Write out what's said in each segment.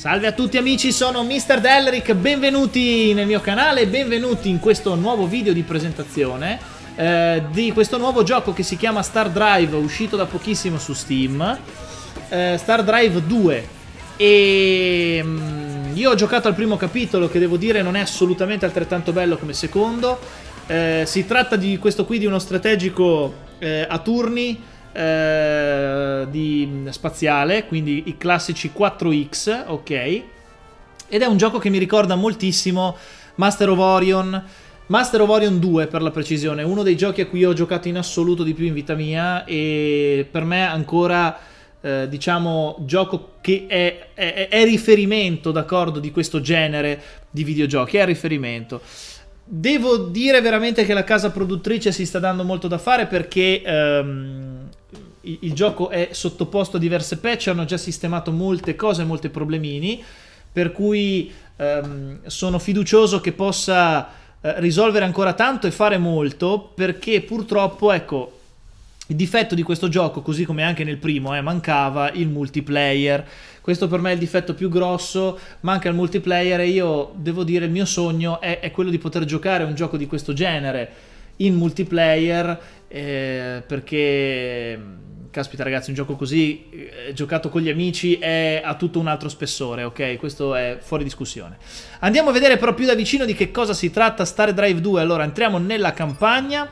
Salve a tutti amici, sono Mr. Delric, benvenuti nel mio canale, benvenuti in questo nuovo video di presentazione eh, di questo nuovo gioco che si chiama Star Drive, uscito da pochissimo su Steam, eh, Star Drive 2. E mm, io ho giocato al primo capitolo che devo dire non è assolutamente altrettanto bello come secondo. Eh, si tratta di questo qui di uno strategico eh, a turni eh, di, mm, spaziale, quindi i classici 4X, ok? Ed è un gioco che mi ricorda moltissimo Master of Orion, Master of Orion 2 per la precisione, uno dei giochi a cui ho giocato in assoluto di più in vita mia e per me ancora eh, diciamo gioco che è, è, è riferimento, d'accordo, di questo genere di videogiochi, è riferimento. Devo dire veramente che la casa produttrice si sta dando molto da fare perché ehm, il, il gioco è sottoposto a diverse patch, hanno già sistemato molte cose, molti problemini, per cui ehm, sono fiducioso che possa eh, risolvere ancora tanto e fare molto, perché purtroppo, ecco, il difetto di questo gioco, così come anche nel primo, eh, mancava il multiplayer. Questo per me è il difetto più grosso, manca il multiplayer e io devo dire il mio sogno è, è quello di poter giocare un gioco di questo genere in multiplayer eh, perché Caspita ragazzi, un gioco così eh, giocato con gli amici è, a tutto un altro spessore, ok? Questo è fuori discussione. Andiamo a vedere però più da vicino di che cosa si tratta Star Drive 2. Allora, entriamo nella campagna.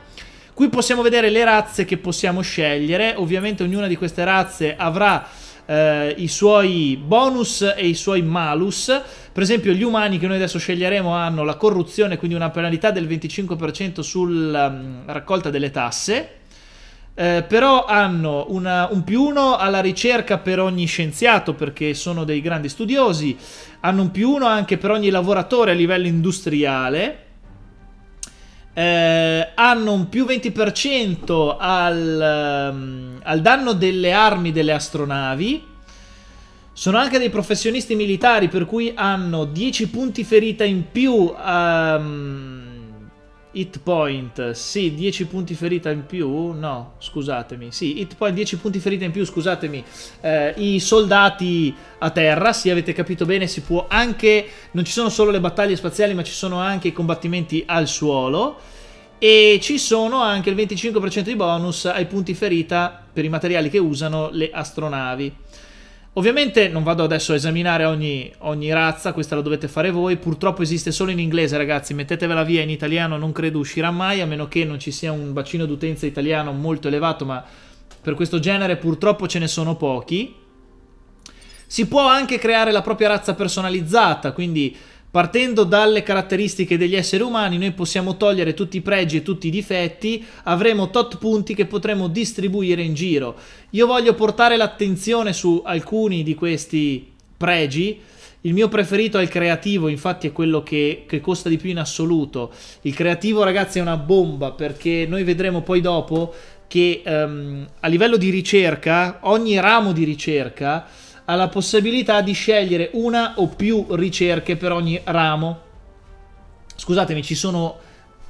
Qui possiamo vedere le razze che possiamo scegliere. Ovviamente ognuna di queste razze avrà eh, i suoi bonus e i suoi malus. Per esempio gli umani che noi adesso sceglieremo hanno la corruzione, quindi una penalità del 25% sulla um, raccolta delle tasse eh, però hanno una, un più uno alla ricerca per ogni scienziato perché sono dei grandi studiosi, hanno un più uno anche per ogni lavoratore a livello industriale, eh, hanno un più 20% al, um, al danno delle armi delle astronavi, sono anche dei professionisti militari per cui hanno 10 punti ferita in più. Um, Hit point, sì, 10 punti ferita in più, no, scusatemi, sì, hit point 10 punti ferita in più, scusatemi, eh, i soldati a terra, se sì, avete capito bene, si può anche, non ci sono solo le battaglie spaziali, ma ci sono anche i combattimenti al suolo, e ci sono anche il 25% di bonus ai punti ferita per i materiali che usano le astronavi. Ovviamente non vado adesso a esaminare ogni, ogni, razza, questa la dovete fare voi, purtroppo esiste solo in inglese ragazzi, mettetevela via in italiano, non credo uscirà mai, a meno che non ci sia un bacino d'utenza italiano molto elevato, ma per questo genere purtroppo ce ne sono pochi. Si può anche creare la propria razza personalizzata, quindi Partendo dalle caratteristiche degli esseri umani, noi possiamo togliere tutti i pregi e tutti i difetti, avremo tot punti che potremo distribuire in giro. Io voglio portare l'attenzione su alcuni di questi pregi. Il mio preferito è il creativo, infatti è quello che, che costa di più in assoluto. Il creativo, ragazzi, è una bomba perché noi vedremo poi dopo che um, a livello di ricerca, ogni ramo di ricerca ha la possibilità di scegliere una o più ricerche per ogni ramo. Scusatemi, ci sono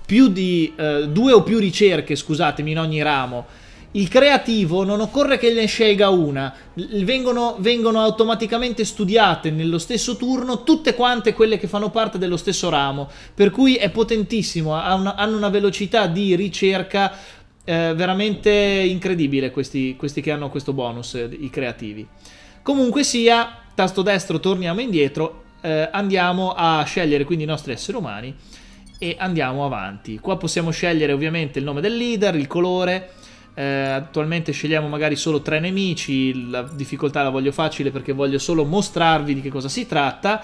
più di eh, due o più ricerche, scusatemi, in ogni ramo. Il creativo non occorre che ne scelga una, vengono, vengono automaticamente studiate nello stesso turno tutte quante quelle che fanno parte dello stesso ramo, per cui è potentissimo, hanno una velocità di ricerca eh, veramente incredibile questi, questi che hanno questo bonus, i creativi. Comunque sia, tasto destro torniamo indietro, eh, andiamo a scegliere quindi i nostri esseri umani e andiamo avanti. Qua possiamo scegliere ovviamente il nome del leader, il colore, eh, attualmente scegliamo magari solo tre nemici, la difficoltà la voglio facile perché voglio solo mostrarvi di che cosa si tratta.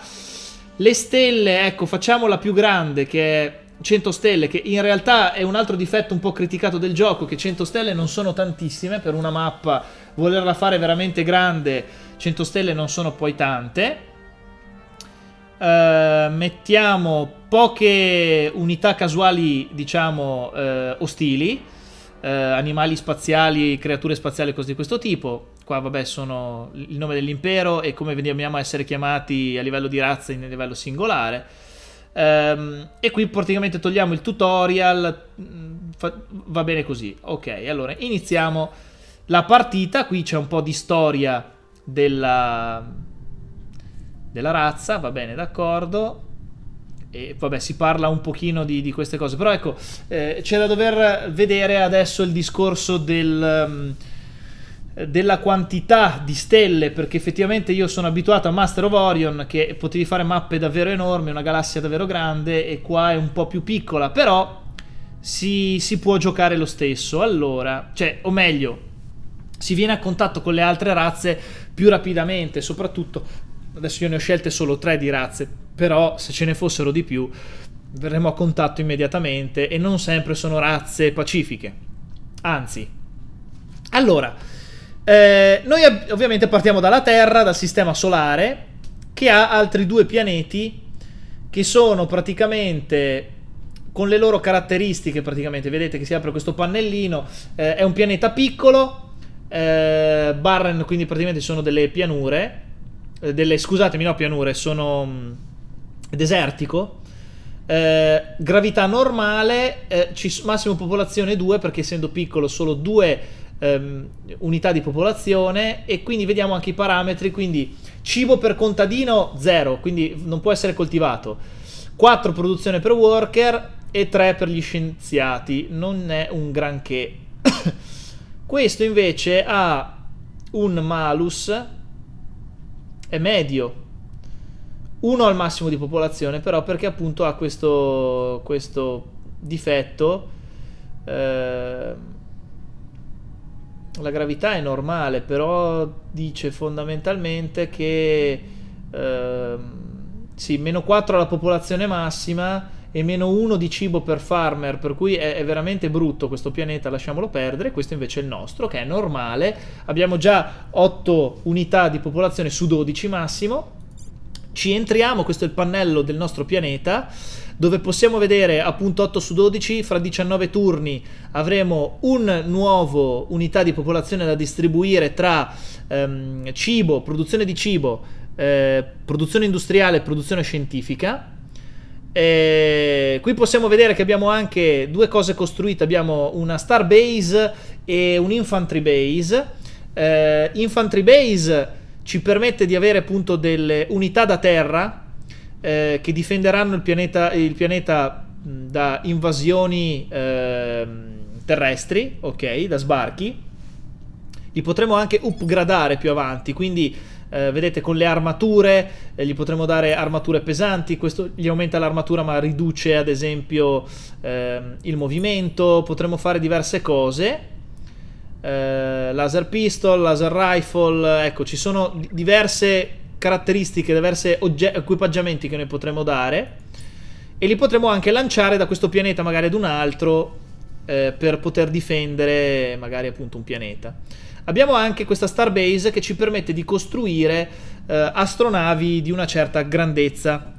Le stelle, ecco, facciamola più grande che è 100 stelle, che in realtà è un altro difetto un po' criticato del gioco, che 100 stelle non sono tantissime per una mappa, volerla fare veramente grande 100 stelle non sono poi tante. Uh, mettiamo poche unità casuali, diciamo, uh, ostili, uh, animali spaziali, creature spaziali, cose di questo tipo. Qua, vabbè, sono il nome dell'impero e come veniamo a essere chiamati a livello di razza in livello singolare. Um, e qui praticamente togliamo il tutorial, mm, fa, va bene così. Ok, allora iniziamo la partita. Qui c'è un po' di storia della, della razza, va bene, d'accordo. E vabbè, si parla un pochino di, di queste cose, però ecco, eh, c'è da dover vedere adesso il discorso del... Ehm, della quantità di stelle, perché effettivamente io sono abituato a Master of Orion che potevi fare mappe davvero enormi, una galassia davvero grande e qua è un po' più piccola, però si, si può giocare lo stesso. Allora, cioè, o meglio, si viene a contatto con le altre razze più rapidamente, soprattutto adesso io ne ho scelte solo tre di razze, però se ce ne fossero di più verremo a contatto immediatamente e non sempre sono razze pacifiche. Anzi, allora, eh, noi ovviamente partiamo dalla Terra, dal sistema solare, che ha altri due pianeti che sono praticamente con le loro caratteristiche, praticamente vedete che si apre questo pannellino, eh, è un pianeta piccolo eh, barren, quindi praticamente sono delle pianure, eh, delle, scusatemi, no pianure, sono mh, mm, desertico. Eh, gravità normale, eh, massimo popolazione 2 perché essendo piccolo solo 2 ehm, unità di popolazione e quindi vediamo anche i parametri, quindi cibo per contadino 0, quindi non può essere coltivato, 4 produzione per worker e 3 per gli scienziati, non è un granché. Questo invece ha un malus, è medio, uno al massimo di popolazione, però perché appunto ha questo, questo difetto. Ehm, la gravità è normale, però dice fondamentalmente che eh, sì, meno 4 alla popolazione massima e meno 1 di cibo per farmer, per cui è, è, veramente brutto questo pianeta, lasciamolo perdere, questo invece è il nostro, che è normale, abbiamo già 8 unità di popolazione su 12 massimo, ci entriamo, questo è il pannello del nostro pianeta, dove possiamo vedere appunto 8 su 12, fra 19 turni avremo un nuovo unità di popolazione da distribuire tra ehm, cibo, produzione di cibo, eh, produzione industriale e produzione scientifica, eh, qui possiamo vedere che abbiamo anche due cose costruite, abbiamo una Star Base e un Infantry Base. Eh, infantry Base ci permette di avere appunto delle unità da terra eh, che difenderanno il pianeta, il pianeta da invasioni ehm, terrestri, ok, da sbarchi. Li potremo anche upgradare più avanti, quindi eh, vedete con le armature, eh, gli potremmo dare armature pesanti, questo gli aumenta l'armatura ma riduce ad esempio ehm, il movimento, potremmo fare diverse cose. Eh, laser pistol, laser rifle, ecco ci sono diverse caratteristiche, diversi equipaggiamenti che noi potremmo dare e li potremmo anche lanciare da questo pianeta magari ad un altro eh, per poter difendere magari appunto un pianeta. Abbiamo anche questa Starbase che ci permette di costruire eh, astronavi di una certa grandezza.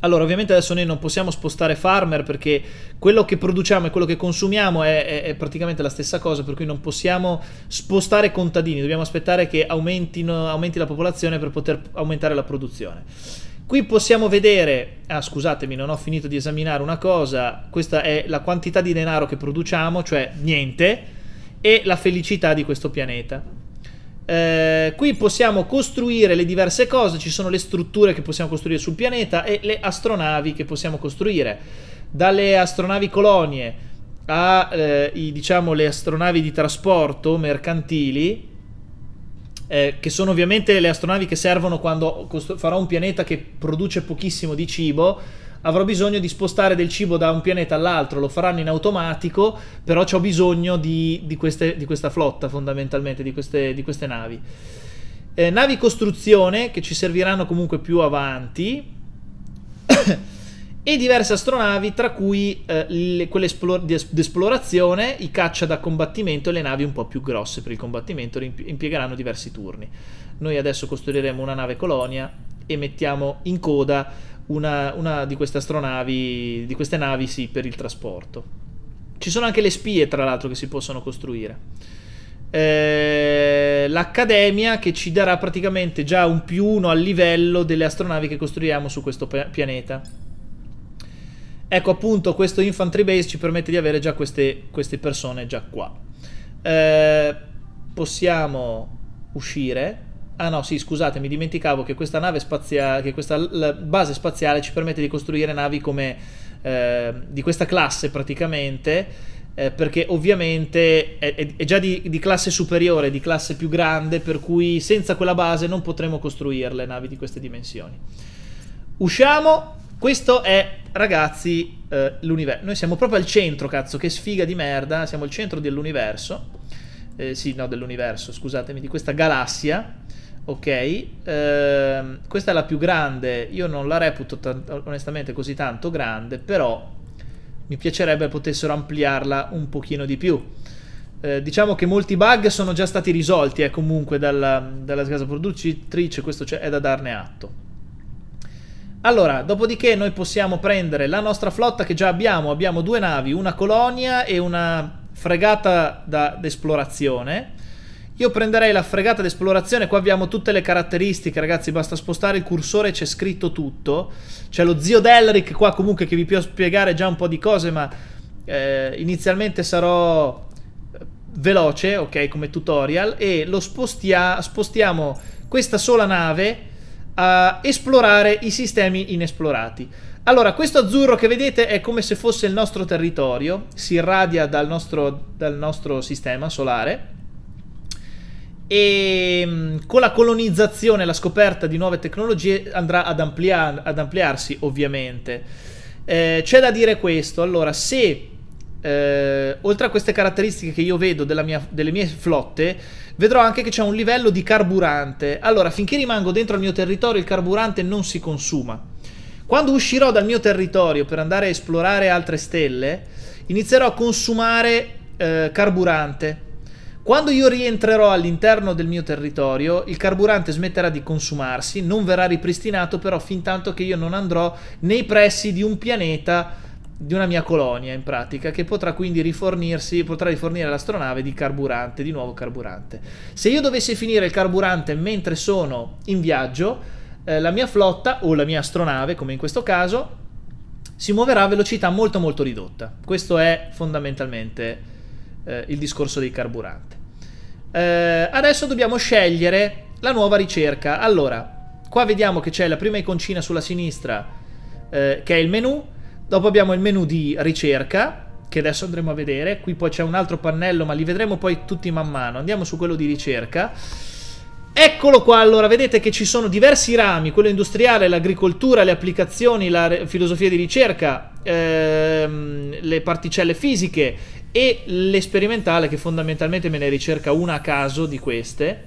Allora, ovviamente adesso noi non possiamo spostare farmer perché quello che produciamo e quello che consumiamo è, è, è, praticamente la stessa cosa, per cui non possiamo spostare contadini, dobbiamo aspettare che aumenti la popolazione per poter aumentare la produzione. Qui possiamo vedere, ah scusatemi non ho finito di esaminare una cosa, questa è la quantità di denaro che produciamo, cioè niente, e la felicità di questo pianeta. Eh, qui possiamo costruire le diverse cose, ci sono le strutture che possiamo costruire sul pianeta e le astronavi che possiamo costruire, dalle astronavi colonie alle eh, diciamo, astronavi di trasporto mercantili, eh, che sono ovviamente le astronavi che servono quando farò un pianeta che produce pochissimo di cibo avrò bisogno di spostare del cibo da un pianeta all'altro, lo faranno in automatico, però ho bisogno di, di, queste, di, questa flotta fondamentalmente, di queste, di queste navi. Eh, navi costruzione che ci serviranno comunque più avanti. e diverse astronavi, tra cui eh, le, quelle di esplorazione, i caccia da combattimento e le navi un po' più grosse per il combattimento, impiegheranno diversi turni. Noi adesso costruiremo una nave colonia e mettiamo in coda una, una di queste astronavi, di queste navi, sì, per il trasporto. Ci sono anche le spie, tra l'altro, che si possono costruire. Eh, l'accademia che ci darà praticamente già un più uno al livello delle astronavi che costruiamo su questo pianeta. Ecco appunto questo infantry base ci permette di avere già queste, queste persone già qua. Eh, possiamo uscire Ah no, sì, scusate, mi dimenticavo che questa nave spaziale, che questa base spaziale ci permette di costruire navi come eh, di questa classe praticamente, eh, perché ovviamente è, è già di, di, classe superiore, di classe più grande, per cui senza quella base non potremo costruirle navi di queste dimensioni. Usciamo, questo è ragazzi eh, l'universo. Noi siamo proprio al centro, cazzo, che sfiga di merda, siamo al centro dell'universo. Eh, sì, no, dell'universo, scusatemi, di questa galassia. Ok, ehm, questa è la più grande, io non la reputo onestamente così tanto grande, però mi piacerebbe potessero ampliarla un pochino di più. Eh, diciamo che molti bug sono già stati risolti eh, comunque dalla, dalla casa produttrice, questo è da darne atto. Allora, dopodiché noi possiamo prendere la nostra flotta che già abbiamo, abbiamo due navi, una colonia e una fregata da, d'esplorazione io prenderei la fregata d'esplorazione, qua abbiamo tutte le caratteristiche, ragazzi, basta spostare il cursore c'è scritto tutto. C'è lo zio Delric qua comunque che vi piace spiegare già un po' di cose, ma eh, inizialmente sarò eh, veloce, ok, come tutorial, e lo spostia spostiamo questa sola nave a esplorare i sistemi inesplorati. Allora, questo azzurro che vedete è come se fosse il nostro territorio, si irradia dal nostro, dal nostro sistema solare e mm, con la colonizzazione e la scoperta di nuove tecnologie andrà ad, ampliar- ad ampliarsi, ovviamente. Eh, c'è da dire questo, allora, se eh, oltre a queste caratteristiche che io vedo mia, delle mie flotte, vedrò anche che c'è un livello di carburante. Allora, finché rimango dentro il mio territorio, il carburante non si consuma. Quando uscirò dal mio territorio per andare a esplorare altre stelle, inizierò a consumare eh, carburante. Quando io rientrerò all'interno del mio territorio, il carburante smetterà di consumarsi, non verrà ripristinato però fin tanto che io non andrò nei pressi di un pianeta, di una mia colonia in pratica, che potrà quindi rifornirsi, potrà rifornire l'astronave di carburante, di nuovo carburante. Se io dovessi finire il carburante mentre sono in viaggio, eh, la mia flotta o la mia astronave, come in questo caso, si muoverà a velocità molto molto ridotta. Questo è fondamentalmente eh, il discorso dei carburanti. Eh, adesso dobbiamo scegliere la nuova ricerca. Allora, qua vediamo che c'è la prima iconcina sulla sinistra eh, che è il menu, dopo abbiamo il menu di ricerca che adesso andremo a vedere, qui poi c'è un altro pannello ma li vedremo poi tutti man mano. Andiamo su quello di ricerca. Eccolo qua, allora vedete che ci sono diversi rami, quello industriale, l'agricoltura, le applicazioni, la filosofia di ricerca, ehm, le particelle fisiche e l'esperimentale che fondamentalmente me ne ricerca una a caso di queste,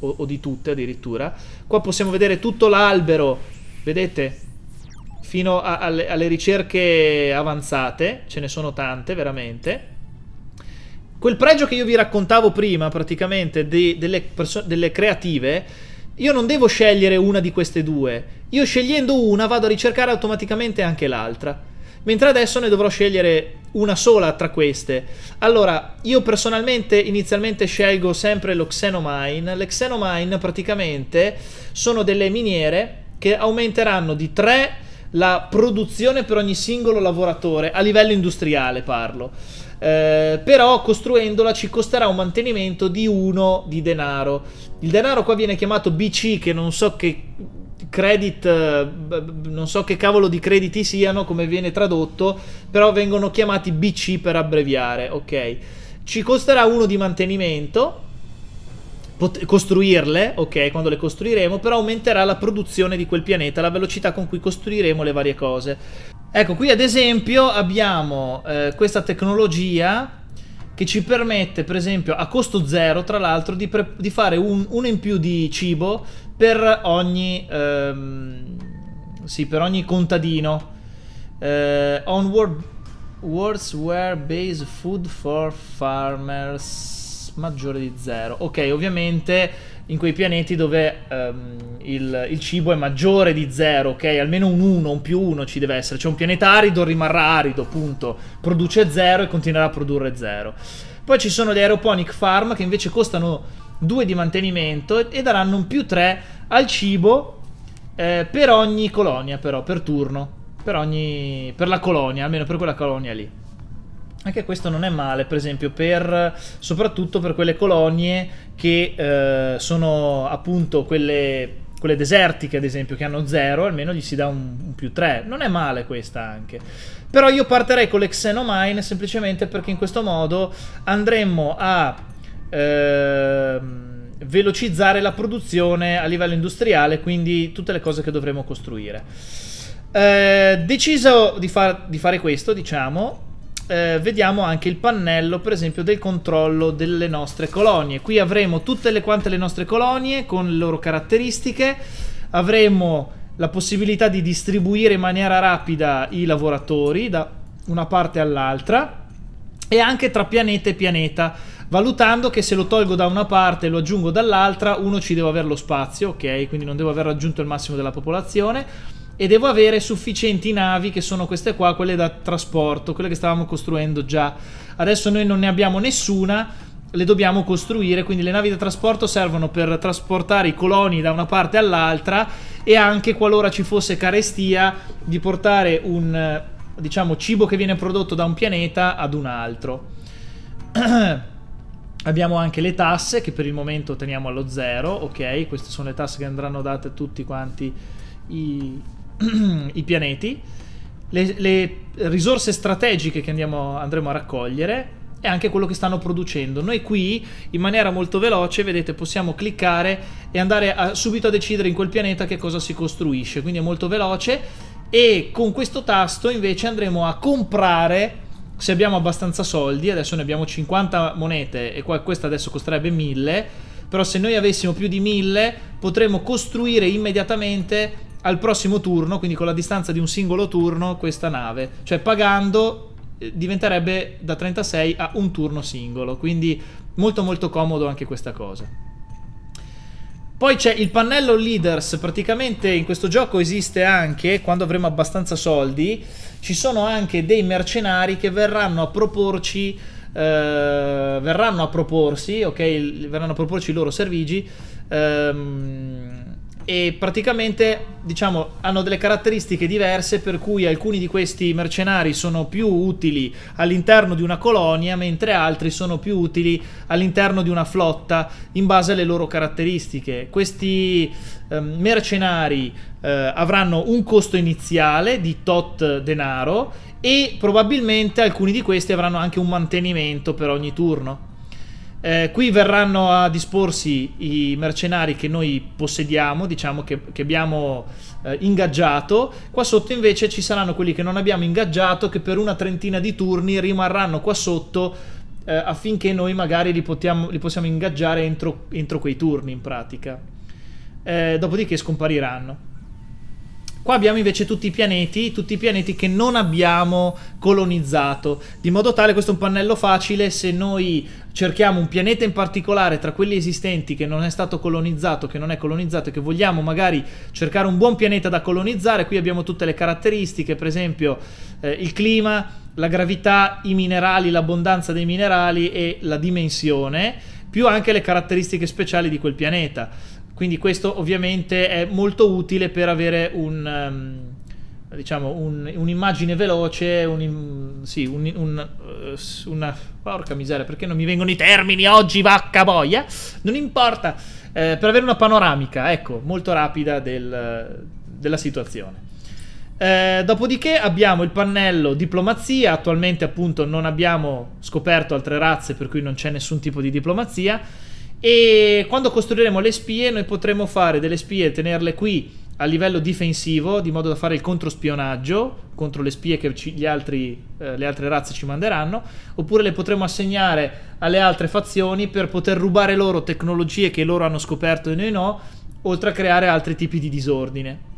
o, o di tutte addirittura. Qua possiamo vedere tutto l'albero, vedete, fino a, alle, alle ricerche avanzate, ce ne sono tante veramente. Quel pregio che io vi raccontavo prima, praticamente, de, delle, perso- delle creative, io non devo scegliere una di queste due. Io scegliendo una vado a ricercare automaticamente anche l'altra. Mentre adesso ne dovrò scegliere una sola tra queste. Allora, io personalmente inizialmente scelgo sempre lo Xenomine. Le Xenomine praticamente sono delle miniere che aumenteranno di 3 la produzione per ogni singolo lavoratore, a livello industriale parlo. Eh, però costruendola ci costerà un mantenimento di 1 di denaro. Il denaro qua viene chiamato BC, che non so che credit, eh, non so che cavolo di crediti siano, come viene tradotto, però vengono chiamati BC per abbreviare, ok? Ci costerà 1 di mantenimento, costruirle, ok, quando le costruiremo, però aumenterà la produzione di quel pianeta, la velocità con cui costruiremo le varie cose. Ecco, qui ad esempio abbiamo eh, questa tecnologia che ci permette, per esempio, a costo zero, tra l'altro, di, di, fare un, uno in più di cibo per ogni, ehm, sì, per ogni contadino. Eh, onward Words were base food for farmers maggiore di 0. Ok, ovviamente in quei pianeti dove um, il, il, cibo è maggiore di 0, ok? Almeno un 1, un più 1 ci deve essere. C'è cioè un pianeta arido, rimarrà arido, punto. Produce 0 e continuerà a produrre 0. Poi ci sono gli aeroponic farm che invece costano 2 di mantenimento e daranno un più 3 al cibo eh, per ogni colonia però, per turno. Per ogni... per la colonia, almeno per quella colonia lì. Anche questo non è male, per esempio, per, soprattutto per quelle colonie che eh, sono appunto quelle quelle desertiche ad esempio che hanno 0 almeno gli si dà un, un, più 3 non è male questa anche però io partirei con le Xenomine semplicemente perché in questo modo andremmo a eh, velocizzare la produzione a livello industriale quindi tutte le cose che dovremo costruire eh, deciso di, far, di fare questo diciamo eh, vediamo anche il pannello per esempio del controllo delle nostre colonie. Qui avremo tutte le, quante le nostre colonie con le loro caratteristiche, avremo la possibilità di distribuire in maniera rapida i lavoratori da una parte all'altra e anche tra pianeta e pianeta valutando che se lo tolgo da una parte e lo aggiungo dall'altra, uno ci devo avere lo spazio, ok? Quindi non devo aver raggiunto il massimo della popolazione e devo avere sufficienti navi che sono queste qua, quelle da trasporto, quelle che stavamo costruendo già. Adesso noi non ne abbiamo nessuna, le dobbiamo costruire, quindi le navi da trasporto servono per trasportare i coloni da una parte all'altra e anche qualora ci fosse carestia di portare un diciamo cibo che viene prodotto da un pianeta ad un altro. Abbiamo anche le tasse che per il momento teniamo allo zero, ok? Queste sono le tasse che andranno date a tutti quanti i i pianeti, le, le, risorse strategiche che andiamo, andremo a raccogliere e anche quello che stanno producendo. Noi qui in maniera molto veloce, vedete, possiamo cliccare e andare a, subito a decidere in quel pianeta che cosa si costruisce, quindi è molto veloce e con questo tasto invece andremo a comprare se abbiamo abbastanza soldi, adesso ne abbiamo 50 monete e questa adesso costerebbe 1000, però se noi avessimo più di 1000 potremmo costruire immediatamente al prossimo turno, quindi con la distanza di un singolo turno, questa nave. Cioè pagando eh, diventerebbe da 36 a un turno singolo, quindi molto molto comodo anche questa cosa. Poi c'è il pannello leaders, praticamente in questo gioco esiste anche, quando avremo abbastanza soldi, ci sono anche dei mercenari che verranno a proporci, eh, verranno a proporsi, ok, verranno a proporci i loro servigi, ehm, e praticamente diciamo, hanno delle caratteristiche diverse per cui alcuni di questi mercenari sono più utili all'interno di una colonia mentre altri sono più utili all'interno di una flotta in base alle loro caratteristiche. Questi eh, mercenari eh, avranno un costo iniziale di tot denaro e probabilmente alcuni di questi avranno anche un mantenimento per ogni turno. Eh, qui verranno a disporsi i mercenari che noi possediamo, diciamo che, che abbiamo eh, ingaggiato. Qua sotto invece ci saranno quelli che non abbiamo ingaggiato, che per una trentina di turni rimarranno qua sotto eh, affinché noi magari li, potiamo, li possiamo ingaggiare entro, entro, quei turni in pratica. Eh, dopodiché scompariranno. Qua abbiamo invece tutti i pianeti, tutti i pianeti che non abbiamo colonizzato, di modo tale questo è un pannello facile se noi cerchiamo un pianeta in particolare tra quelli esistenti che non è stato colonizzato, che non è colonizzato e che vogliamo magari cercare un buon pianeta da colonizzare, qui abbiamo tutte le caratteristiche, per esempio eh, il clima, la gravità, i minerali, l'abbondanza dei minerali e la dimensione, più anche le caratteristiche speciali di quel pianeta. Quindi questo ovviamente è molto utile per avere un... Um, diciamo un, un'immagine veloce, un, sì, un, un, eh, una porca miseria, perché non mi vengono i termini oggi, vacca boia. Non importa, eh, per avere una panoramica, ecco, molto rapida del, della situazione. Eh, dopodiché abbiamo il pannello diplomazia, attualmente appunto non abbiamo scoperto altre razze per cui non c'è nessun tipo di diplomazia e quando costruiremo le spie, noi potremo fare delle spie e tenerle qui a livello difensivo, di modo da fare il controspionaggio contro le spie che ci, altri, eh, le altre razze ci manderanno, oppure le potremo assegnare alle altre fazioni per poter rubare loro tecnologie che loro hanno scoperto e noi no, oltre a creare altri tipi di disordine.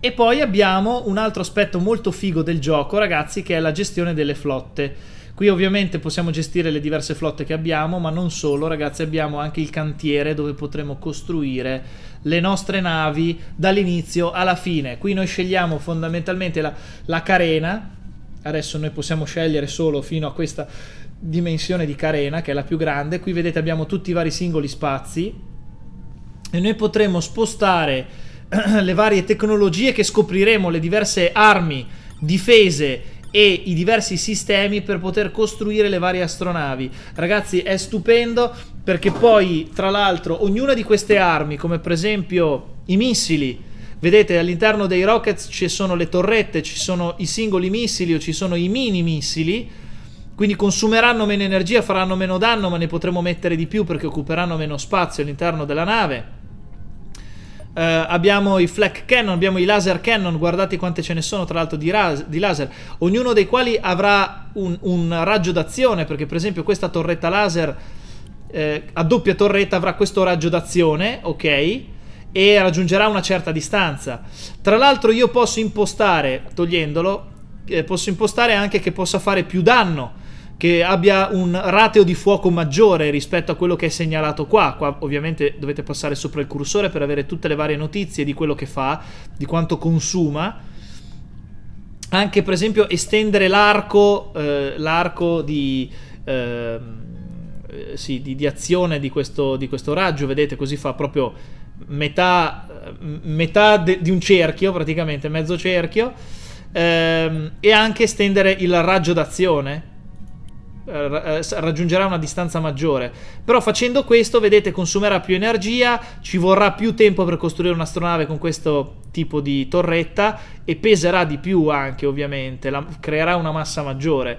E poi abbiamo un altro aspetto molto figo del gioco, ragazzi, che è la gestione delle flotte. Qui ovviamente possiamo gestire le diverse flotte che abbiamo, ma non solo, ragazzi, abbiamo anche il cantiere dove potremo costruire le nostre navi dall'inizio alla fine. Qui noi scegliamo fondamentalmente la, la carena, adesso noi possiamo scegliere solo fino a questa dimensione di carena, che è la più grande. Qui vedete abbiamo tutti i vari singoli spazi e noi potremo spostare le varie tecnologie che scopriremo, le diverse armi, difese e i diversi sistemi per poter costruire le varie astronavi. Ragazzi, è stupendo perché poi, tra l'altro, ognuna di queste armi, come per esempio i missili, Vedete, all'interno dei rockets ci sono le torrette, ci sono i singoli missili o ci sono i mini missili. Quindi consumeranno meno energia, faranno meno danno, ma ne potremo mettere di più perché occuperanno meno spazio all'interno della nave eh, abbiamo i flak cannon, abbiamo i laser cannon, guardate quante ce ne sono tra l'altro di, di, laser, ognuno dei quali avrà un, un raggio d'azione, perché per esempio questa torretta laser eh, a doppia torretta avrà questo raggio d'azione, ok? E raggiungerà una certa distanza. Tra l'altro io posso impostare, togliendolo, eh, posso impostare anche che possa fare più danno che abbia un rateo di fuoco maggiore rispetto a quello che è segnalato qua. Qua ovviamente dovete passare sopra il cursore per avere tutte le varie notizie di quello che fa, di quanto consuma. Anche per esempio estendere l'arco, eh, l'arco di... Ehm, eh, sì, di, di, azione di questo, di questo, raggio, vedete, così fa proprio metà, eh, metà de, di un cerchio, praticamente mezzo cerchio, ehm, e anche estendere il raggio d'azione, eh, eh, raggiungerà una distanza maggiore. Però facendo questo, vedete, consumerà più energia, ci vorrà più tempo per costruire un'astronave con questo tipo di torretta e peserà di più anche, ovviamente, la, creerà una massa maggiore.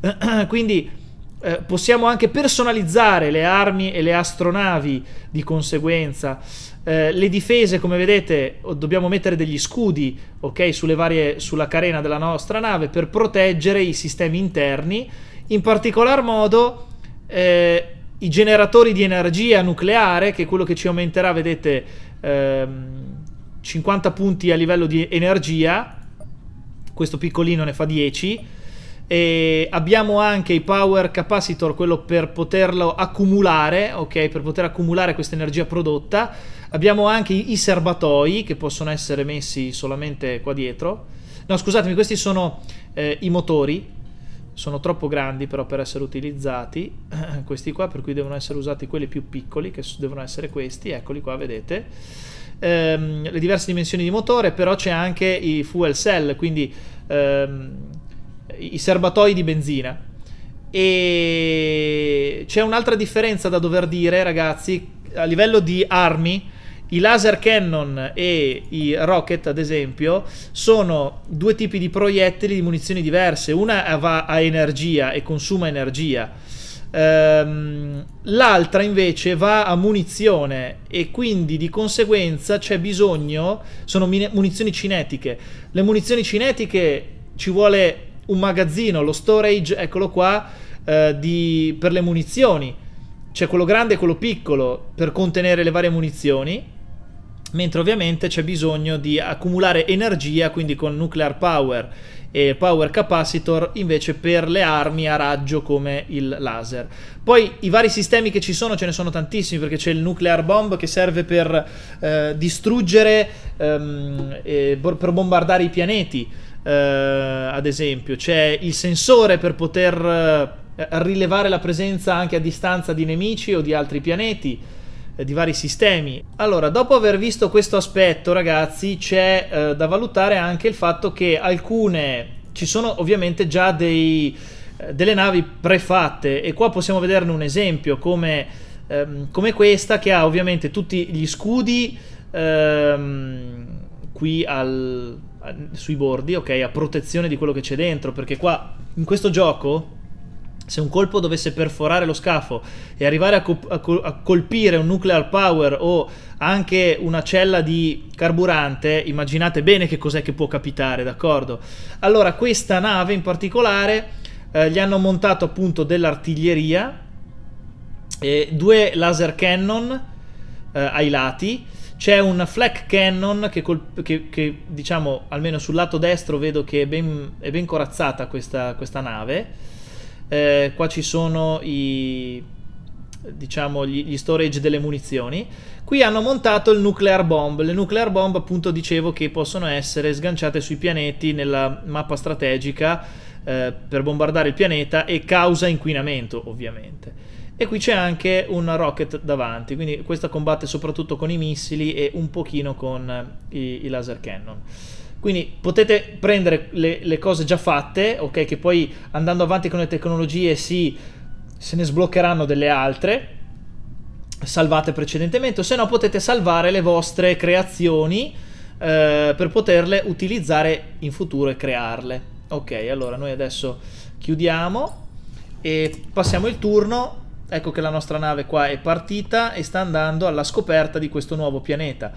Quindi... Eh, possiamo anche personalizzare le armi e le astronavi di conseguenza. Eh, le difese, come vedete, dobbiamo mettere degli scudi okay, sulle varie, sulla carena della nostra nave per proteggere i sistemi interni in particolar modo eh, i generatori di energia nucleare, che è quello che ci aumenterà, vedete, ehm, 50 punti a livello di energia, questo piccolino ne fa 10, e abbiamo anche i power capacitor, quello per poterlo accumulare, ok, per poter accumulare questa energia prodotta, abbiamo anche i serbatoi che possono essere messi solamente qua dietro, no scusatemi, questi sono eh, i motori, sono troppo grandi però per essere utilizzati questi qua per cui devono essere usati quelli più piccoli che devono essere questi eccoli qua vedete ehm, le diverse dimensioni di motore però c'è anche i fuel cell quindi ehm, i serbatoi di benzina e c'è un'altra differenza da dover dire ragazzi a livello di armi i laser cannon e i rocket, ad esempio, sono due tipi di proiettili di munizioni diverse. Una va a energia e consuma energia. Ehm, l'altra invece va a munizione e quindi di conseguenza c'è bisogno. Sono munizioni cinetiche. Le munizioni cinetiche ci vuole un magazzino, lo storage, eccolo qua, eh, di, per le munizioni. C'è quello grande e quello piccolo per contenere le varie munizioni mentre ovviamente c'è bisogno di accumulare energia, quindi con nuclear power e power capacitor invece per le armi a raggio come il laser. Poi i vari sistemi che ci sono ce ne sono tantissimi perché c'è il nuclear bomb che serve per eh, distruggere, ehm, eh, per bombardare i pianeti, eh, ad esempio, c'è il sensore per poter eh, rilevare la presenza anche a distanza di nemici o di altri pianeti. Eh, di vari sistemi. Allora, dopo aver visto questo aspetto, ragazzi, c'è eh, da valutare anche il fatto che alcune ci sono ovviamente già dei, eh, delle navi prefatte e qua possiamo vederne un esempio come, ehm, come questa che ha ovviamente tutti gli scudi ehm, qui al, sui bordi, ok, a protezione di quello che c'è dentro, perché qua in questo gioco se un colpo dovesse perforare lo scafo e arrivare a, co a, co a, colpire un nuclear power o anche una cella di carburante, immaginate bene che cos'è che può capitare, d'accordo? Allora, questa nave in particolare eh, gli hanno montato appunto dell'artiglieria, eh, due laser cannon eh, ai lati, c'è un flak cannon che, che, che, diciamo almeno sul lato destro vedo che è ben, è ben corazzata questa, questa nave eh, qua ci sono i, diciamo, gli, gli storage delle munizioni. Qui hanno montato il nuclear bomb. Le nuclear bomb, appunto, dicevo che possono essere sganciate sui pianeti nella mappa strategica eh, per bombardare il pianeta e causa inquinamento, ovviamente. E qui c'è anche un rocket davanti, quindi questa combatte soprattutto con i missili e un pochino con eh, i, i laser cannon. Quindi potete prendere le, le cose già fatte, ok? Che poi andando avanti con le tecnologie si, se ne sbloccheranno delle altre. Salvate precedentemente, o se no potete salvare le vostre creazioni eh, per poterle utilizzare in futuro e crearle. Ok, allora noi adesso chiudiamo e passiamo il turno Ecco che la nostra nave qua è partita e sta andando alla scoperta di questo nuovo pianeta.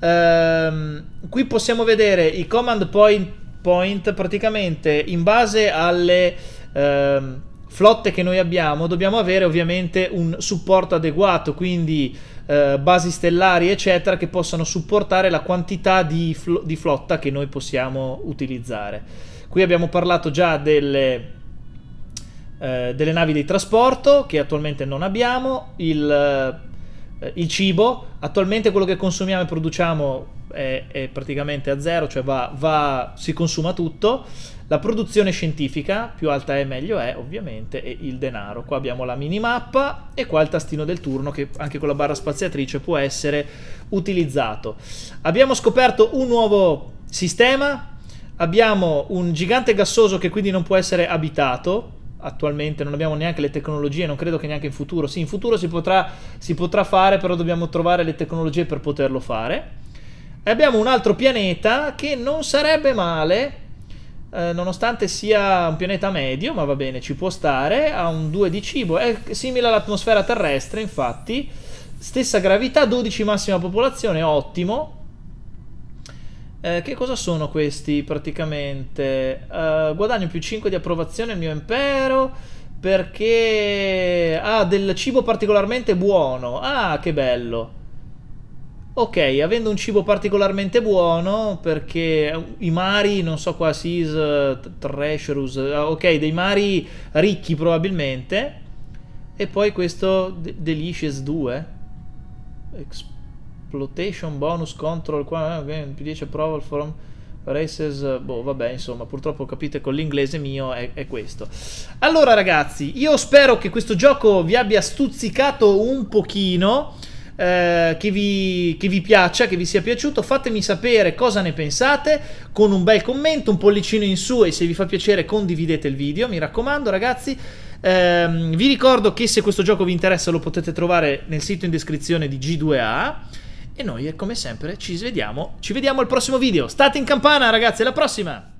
Ehm, qui possiamo vedere i command point, point praticamente in base alle... Ehm, flotte che noi abbiamo dobbiamo avere ovviamente un supporto adeguato, quindi eh, basi stellari eccetera che possano supportare la quantità di, fl di flotta che noi possiamo utilizzare. Qui abbiamo parlato già delle, eh, delle navi di trasporto che attualmente non abbiamo, il, eh, il cibo, attualmente quello che consumiamo e produciamo è, è praticamente a zero, cioè va, va, si consuma tutto, la produzione scientifica, più alta è meglio è ovviamente, e il denaro. Qua abbiamo la minimappa e qua il tastino del turno che anche con la barra spaziatrice può essere utilizzato. Abbiamo scoperto un nuovo sistema, abbiamo un gigante gassoso che quindi non può essere abitato, attualmente non abbiamo neanche le tecnologie, non credo che neanche in futuro, sì in futuro si potrà, si potrà fare, però dobbiamo trovare le tecnologie per poterlo fare. E abbiamo un altro pianeta che non sarebbe male, eh, nonostante sia un pianeta medio, ma va bene, ci può stare, ha un 2 di cibo, è simile all'atmosfera terrestre infatti, stessa gravità, 12 massima popolazione, ottimo, eh, che cosa sono questi praticamente? Eh, guadagno più 5 di approvazione il mio impero perché ha ah, del cibo particolarmente buono. Ah, che bello. Ok, avendo un cibo particolarmente buono, perché eh, i mari, non so qua, Seas, Treacherous, eh, ok, dei mari ricchi probabilmente. E poi questo Delicious 2. Exp Plotation bonus control qua, eh, P10 approval from races, eh, boh vabbè insomma purtroppo capite con l'inglese mio è, è, questo. Allora ragazzi io spero che questo gioco vi abbia stuzzicato un pochino, eh, che, vi, che vi piaccia, che vi sia piaciuto, fatemi sapere cosa ne pensate con un bel commento, un pollicino in su e se vi fa piacere condividete il video, mi raccomando ragazzi. Eh, vi ricordo che se questo gioco vi interessa lo potete trovare nel sito in descrizione di G2A. E noi, come sempre, ci vediamo, ci vediamo al prossimo video. State in campana, ragazzi, alla prossima!